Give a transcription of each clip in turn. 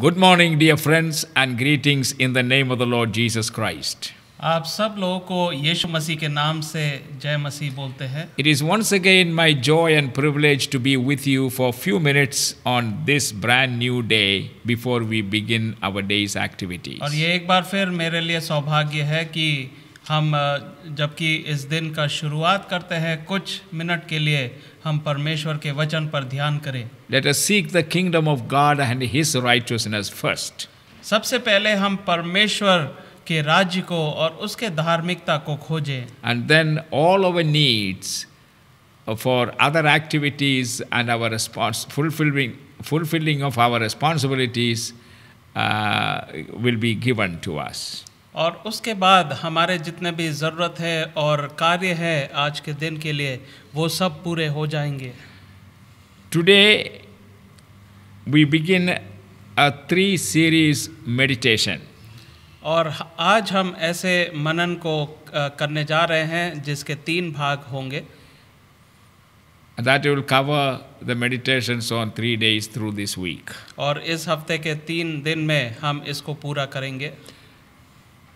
Good morning, dear friends, and greetings in the name of the Lord Jesus Christ. आप सब लोगों को यीशु मसीह के नाम से जय मसीह बोलते हैं It is once again my joy and privilege to be with you for a few minutes on this brand new day before we begin our day's activities. और ये एक बार फिर मेरे लिए सौभाग्य है कि हम जबकि इस दिन का शुरुआत करते हैं कुछ मिनट के लिए हम परमेश्वर के वचन पर ध्यान करें let us seek the kingdom of God and his righteousness first सबसे पहले हम परमेश्वर के राज्य को और उसके धार्मिकता को खोजें and then all our needs for other activities and our response fulfilling fulfilling of our responsibilities will be given to us और उसके बाद हमारे जितने भी ज़रूरत है और कार्य है आज के दिन के लिए वो सब पूरे हो जाएंगे today we begin a three series meditation और आज हम ऐसे मनन को करने जा रहे हैं जिसके तीन भाग होंगे that will cover the meditation on three days through this week और इस हफ्ते के तीन दिन में हम इसको पूरा करेंगे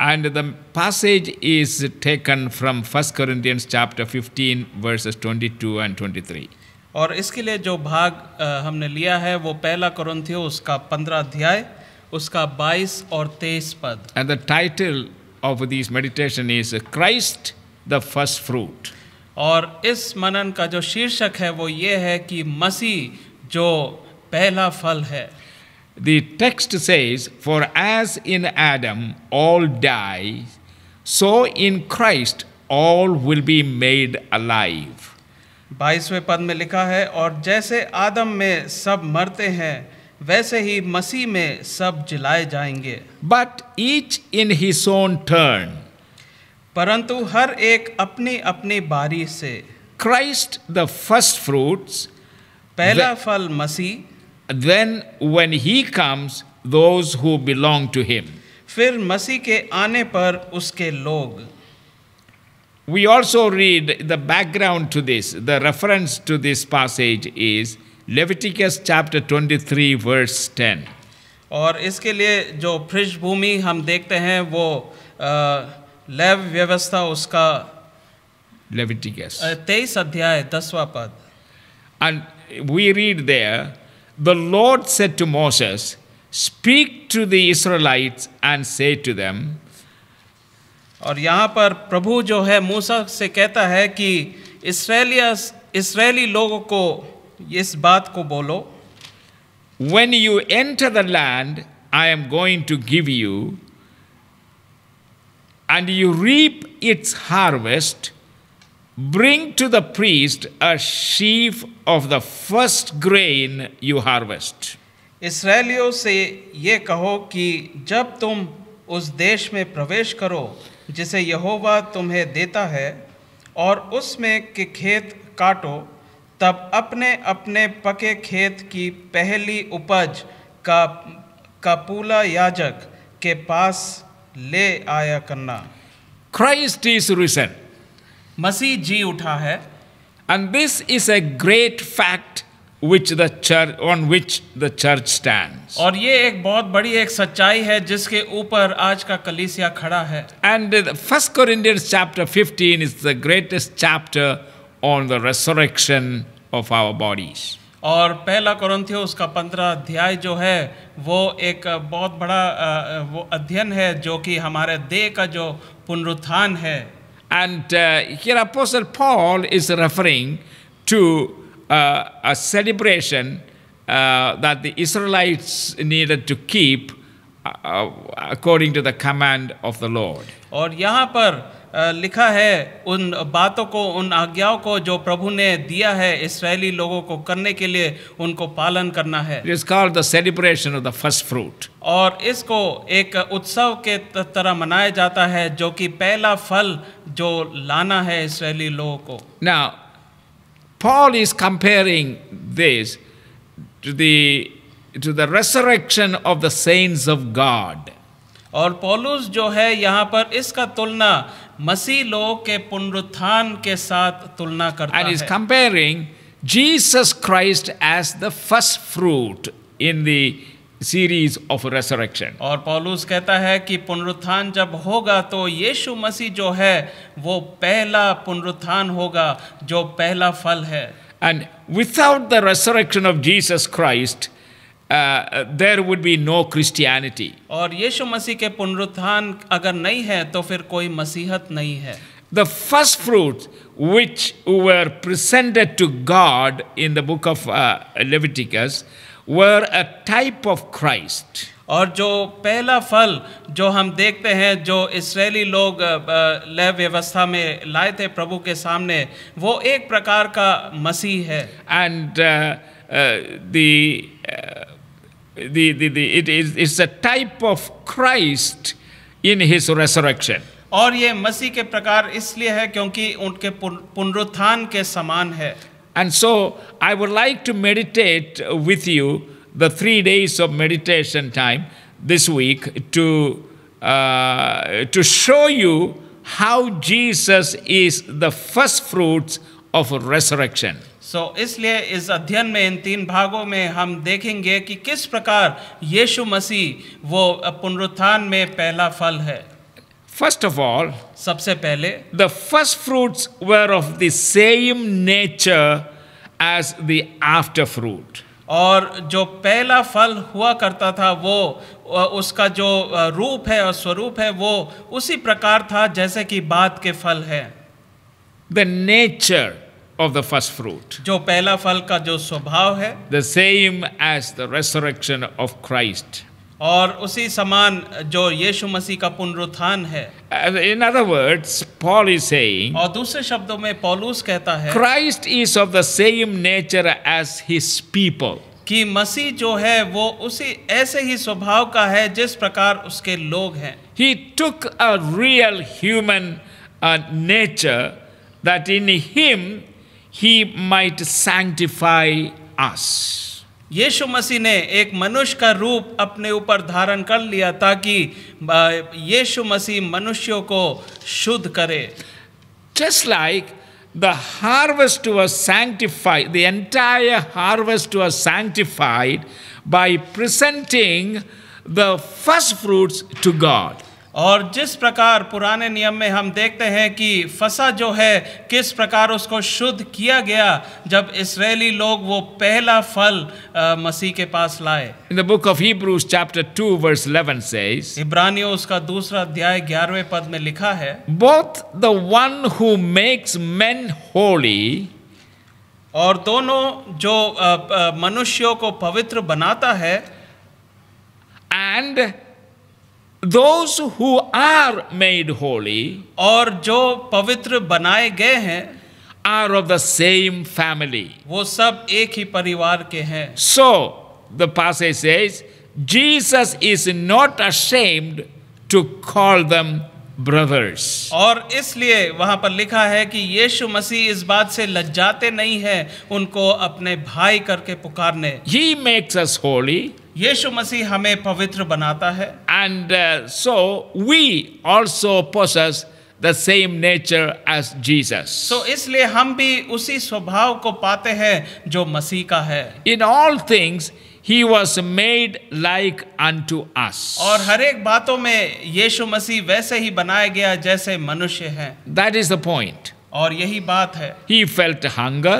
And the passage is taken from 1 Corinthians chapter 15 verses 22 and 23. और इसके लिए जो भाग हमने लिया है वो पहला कुरिन्थियो उसका 15 अध्याय उसका 22 और 23 पद and the title of this meditation is Christ the first fruit और इस मनन का जो शीर्षक है वो ये है कि मसीह जो पहला फल है The text says, For as in Adam all die, so in Christ all will be made alive. बाईसवें पद में लिखा है और जैसे आदम में सब मरते हैं वैसे ही मसीह में सब जिलाए जाएंगे but each in his own turn परंतु हर एक अपनी अपनी बारी से क्राइस्ट द फर्स्ट फ्रूट्स पहला फल मसीह then when he comes those who belong to him फिर मसीह के आने पर उसके लोग we also read the background to this the reference to this passage is leviticus chapter 23 verse 10 और इसके लिए जो पृष्ठभूमि हम देखते हैं वो लेव व्यवस्था उसका Leviticus. Twenty-three अध्याय दसवा पद And we read there the Lord said to Moses, Speak to the Israelites and say to them, और यहाँ पर प्रभु जो है मूसा से कहता है कि इसराइलिया इस्राएली लोगों को इस बात को बोलो When you enter the land I am going to give you and you reap its harvest Bring to the priest a sheaf of the first grain you harvest. इसराइलियों से ये कहो कि जब तुम उस देश में प्रवेश करो जिसे यहोवा तुम्हें देता है और उसमें के खेत काटो तब अपने अपने पके खेत की पहली उपज का कपूला याजक के पास ले आया करना क्राइस्ट इज रिसेंट मसीह जी उठा है and this is a great fact which the church on which the church stand और ये एक बहुत बड़ी एक सच्चाई है जिसके ऊपर आज का कलीसिया खड़ा है and first Corinthians chapter 15 is the greatest chapter on the resurrection of our bodies और पहला कोरिंथियो उसका पंद्रह अध्याय जो है वो एक बहुत बड़ा वो अध्ययन है जो कि हमारे देह का जो पुनरुत्थान है And uh, here Apostle Paul is referring to uh, a celebration uh, that the Israelites needed to keep uh, according to the command of the Lord. और यहाँ पर लिखा है उन बातों को उन आज्ञाओं को जो प्रभु ने दिया है इसराइली लोगों को करने के लिए उनको पालन करना है it is called the celebration of the first fruit और इसको एक उत्सव के तरह मनाया जाता है जो कि पहला फल जो लाना है इसराइली लोगों को Now, Paul is comparing this to the to the resurrection of the saints of God. और पौलुस जो है यहाँ पर इसका तुलना मसीह लोगों के पुनरुत्थान के साथ तुलना करता And है। And is comparing Jesus Christ as the first fruit in the series of resurrection. और Paulus कहता है कि पुनरुत्थान जब होगा तो यीशु मसीह जो है वो पहला पुनरुत्थान होगा जो पहला फल है. And without the resurrection of Jesus Christ, uh, there would be no Christianity. और यीशु मसीह के पुनरुत्थान अगर नहीं है तो फिर कोई मसीहत नहीं है. The first fruits which were presented to God in the book of uh, Leviticus were a type of Christ. और जो पहला फल जो हम देखते हैं जो इसराइली लोग लय व्यवस्था में लाए थे प्रभु के सामने वो एक प्रकार का मसीह है and it's a type of Christ in his resurrection और ये मसीह के प्रकार इसलिए है क्योंकि उनके पुनरुत्थान के समान है And so I would like to meditate with you the three days of meditation time this week to, uh, to show you how Jesus is the first fruits of resurrection. so, इसलिए इस अध्ययन में इन तीन भागों में हम देखेंगे कि किस प्रकार यीशु मसीह वो पुनरुत्थान में पहला फल है फर्स्ट ऑफ ऑल सबसे पहले the first fruit were of the same nature as the after fruit. और जो पहला फल हुआ करता था वो उसका जो रूप है और स्वरूप है वो उसी प्रकार था जैसे कि बाद के फल है the nature of the first fruit जो पहला फल का जो स्वभाव है the same as the resurrection of Christ और उसी समान जो यीशु मसीह का पुनरुत्थान है in other words Paul is saying और दूसरे शब्दों में पौलुस कहता है Christ is of the same nature as his people कि मसीह जो है वो उसी ऐसे ही स्वभाव का है जिस प्रकार उसके लोग हैं he took a real human nature that in him he might sanctify us यीशु मसीह ने एक मनुष्य का रूप अपने ऊपर धारण कर लिया ताकि यीशु मसीह मनुष्यों को शुद्ध करे just like the harvest was sanctified the entire harvest was sanctified by presenting the first fruits to God और जिस प्रकार पुराने नियम में हम देखते हैं कि फसा जो है किस प्रकार उसको शुद्ध किया गया जब इसराइली लोग वो पहला फल मसीह के पास लाए in the book of Hebrews chapter 2 verse 11 says इब्रानियों उसका दूसरा अध्याय 11वें पद में लिखा है both the one who makes men holy और दोनों जो मनुष्यों को पवित्र बनाता है and those who are made holy or jo pavitra banaye gaye hain are of the same family wo sab ek hi parivar ke hain so the passage says jesus is not ashamed to call them brothers और इसलिए वहां पर लिखा है कि यीशु मसीह इस बात से लज्जाते नहीं है उनको अपने भाई करके पुकारने he makes us holy यीशु मसीह हमें पवित्र बनाता है and uh, so we also possess the same nature as Jesus. So इसलिए हम भी उसी स्वभाव को पाते हैं जो मसीह का है. In all things He was made like unto us. और हर एक बातों में यीशु मसीह वैसे ही बनाया गया जैसे मनुष्य हैं. That is the point. और यही बात है. He felt hunger.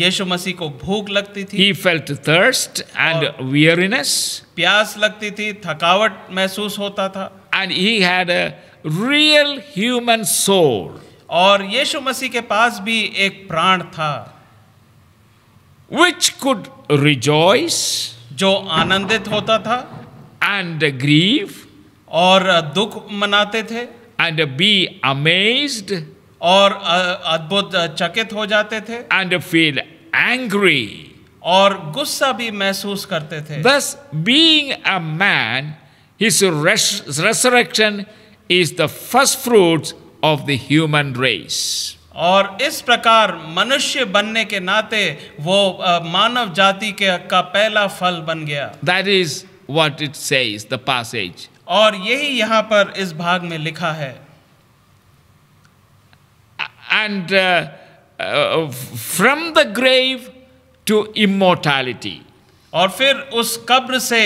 यीशु मसीह को भूख लगती थी. He felt thirst and weariness. प्यास लगती थी, थकावट महसूस होता था. And he had a real human soul. और यीशु मसीह के पास भी एक प्राण था. which could rejoice जो आनंदित होता था and grieve और दुख मनाते थे and be amazed और अद्भुत चकित हो जाते थे and feel angry और गुस्सा भी महसूस करते थे thus being a man his res resurrection is the first fruits of the human race और इस प्रकार मनुष्य बनने के नाते वो मानव जाति के का पहला फल बन गया that is what it says the passage और यही यहां पर इस भाग में लिखा है and from the grave to immortality और फिर उस कब्र से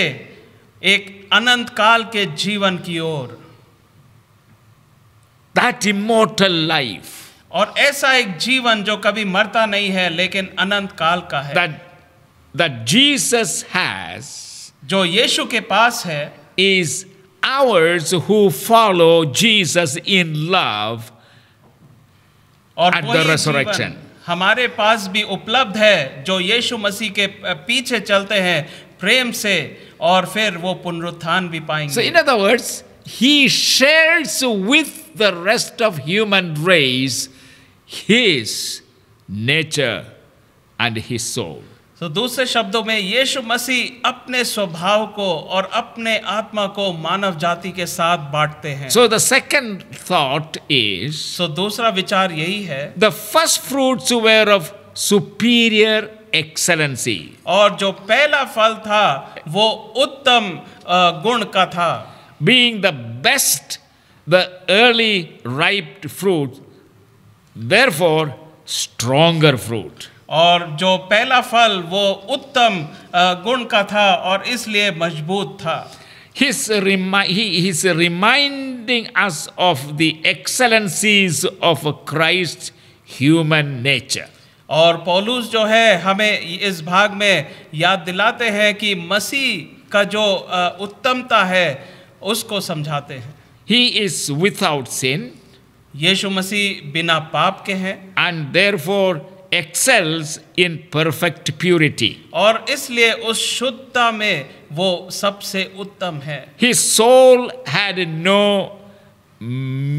एक अनंत काल के जीवन की ओर दैट इमोटल लाइफ और ऐसा एक जीवन जो कभी मरता नहीं है लेकिन अनंत काल का है that, that Jesus has जो यीशु के पास है is ours who follow Jesus in love और at हमारे पास भी उपलब्ध है जो यीशु मसीह के पीछे चलते हैं प्रेम से और फिर वो पुनरुत्थान भी पाएंगे in other words he shares with the rest of human race his nature and his soul. so, दूसरे शब्दों में यीशु मसीह अपने स्वभाव को और अपने आत्मा को मानव जाति के साथ बांटते हैं so the second thought is so दूसरा विचार यही है the first fruits were of superior excellency और जो पहला फल था वो उत्तम गुण का था being the best the early riped fruit therefore stronger fruit और जो पहला फल वो उत्तम गुण का था और इसलिए मजबूत था his remi- he, is reminding us of the excellencies of christ human nature. और पौलुस जो है हमें इस भाग में याद दिलाते हैं कि मसीह का जो उत्तमता है उसको समझाते हैं ही इज विदाउट सिन यीशु मसीह बिना पाप के हैं and therefore excels in perfect purity और इसलिए उस शुद्धता में वो सबसे उत्तम है he soul had no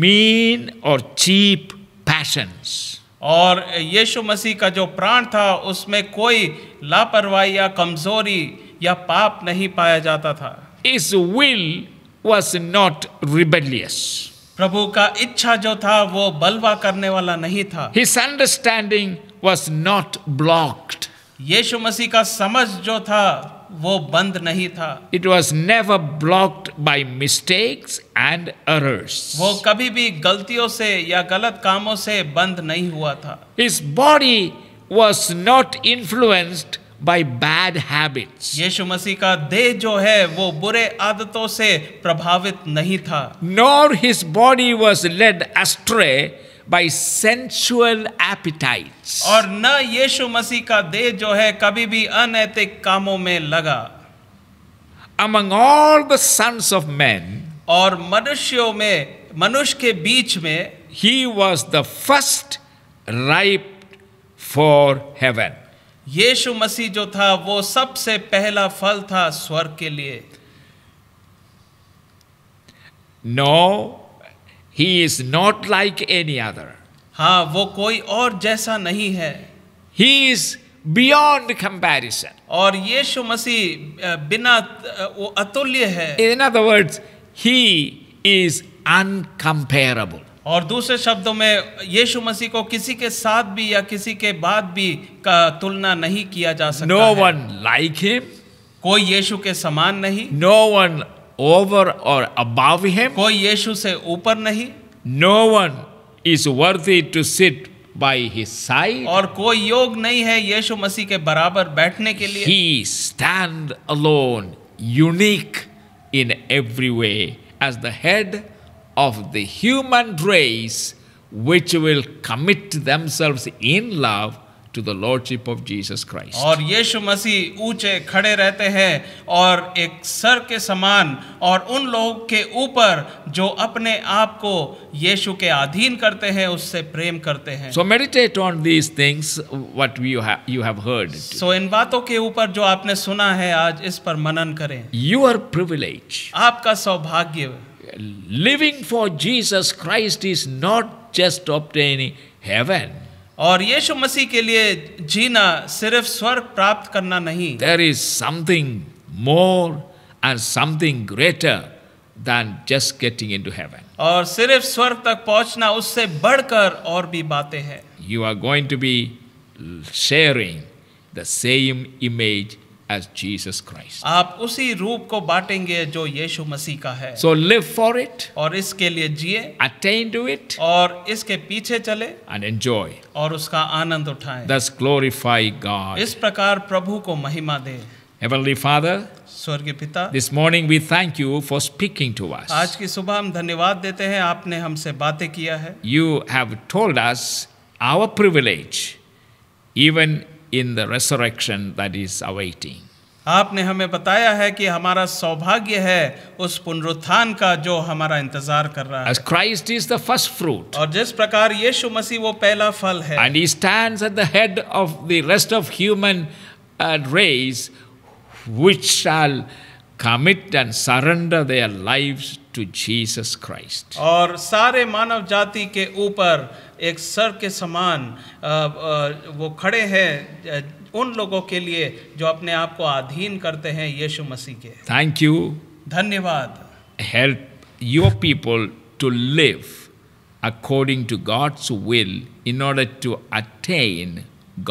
mean और चीप पैशंस और यीशु मसीह का जो प्राण था उसमें कोई लापरवाही या कमजोरी या पाप नहीं पाया जाता था his will was not rebellious प्रभु का इच्छा जो था वो बलवा करने वाला नहीं था his understanding was not blocked यीशु मसीह का समझ जो था वो बंद नहीं था it was never blocked by mistakes and errors वो कभी भी गलतियों से या गलत कामों से बंद नहीं हुआ था his body was not influenced by bad habits. yeshu masi ka deh jo hai wo bure aadaton se prabhavit nahi tha Nor his body was led astray by sensual appetites. aur na yeshu masi ka deh jo hai kabhi bhi anaitik kamon mein laga Among all the sons of men aur manushyon mein manush ke beech mein he was the first ripe for heaven. यीशु मसीह जो था वो सबसे पहला फल था स्वर्ग के लिए no he is not like any other हाँ वो कोई और जैसा नहीं है ही इज बियॉन्ड कंपेरिजन और यीशु मसीह बिना वो अतुल्य है. In other words he is incomparable और दूसरे शब्दों में यीशु मसीह को किसी के साथ भी या किसी के बाद भी का तुलना नहीं किया जा सकता नो वन लाइक हिम कोई यीशु के समान नहीं नो वन ओवर और अबाव हिम कोई यीशु से ऊपर नहीं no one is worthy to sit by his side, और कोई योग नहीं है यीशु मसीह के बराबर बैठने के लिए he stand alone unique in every way as the head of the human race which will commit themselves in love to the lordship of Jesus Christ. और यीशु मसीह ऊंचे खड़े रहते हैं और एक सर के समान और उन लोग के ऊपर जो अपने आप को यीशु के अधीन करते हैं उससे प्रेम करते हैं So meditate on these things what you have you have heard. So इन बातों के ऊपर जो आपने सुना है आज इस पर मनन करें. Your privilege. आपका सौभाग्य living for Jesus Christ is not just obtaining heaven. और यीशु मसीह के लिए जीना सिर्फ स्वर्ग प्राप्त करना नहीं there something something more and something than just getting into heaven. और सिर्फ स्वर्ग तक पहुंचना उससे बढ़कर और भी बातें हैं. You are going to be sharing the same image as Jesus Christ. आप उसी रूप को बांटेंगे जो यीशु मसीह का है. So live for it. और इसके लिए जिए. Attain to it. और इसके पीछे चले. And enjoy. और उसका आनंद उठाएं. Thus glorify God. इस प्रकार प्रभु को महिमा दें. Heavenly Father. स्वर्गीय पिता. This morning we thank you for speaking to us. आज की सुबह हम धन्यवाद देते हैं आपने हमसे बातें किया है. You have told us our privilege, even in the resurrection that is awaiting. आपने हमें बताया है कि हमारा सौभाग्य है उस पुनरुत्थान का जो हमारा इंतजार कर रहा है As Christ is the first fruit. और जिस प्रकार यीशु मसीह वो पहला फल है And he stands at the head of the rest of human uh, race which shall commit and surrender their lives to Jesus Christ. और सारे मानव जाति के ऊपर एक सर के समान वो खड़े हैं उन लोगों के लिए जो अपने आप को अधीन करते हैं यीशु मसीह के थैंक यू धन्यवाद help your people to live according to God's will in order to attain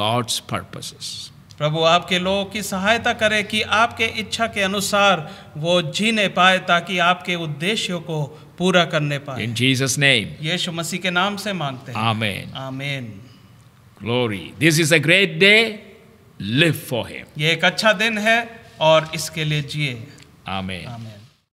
God's purposes प्रभु आपके लोगों की सहायता करे कि आपके इच्छा के अनुसार वो जीने पाए ताकि आपके उद्देश्यों को पूरा करने पाए इन जीसस नेम यीशु मसीह के नाम से मांगते हैं amen amen glory this is a great day live for him ये एक अच्छा दिन है और इसके लिए जिए आमेन आमेन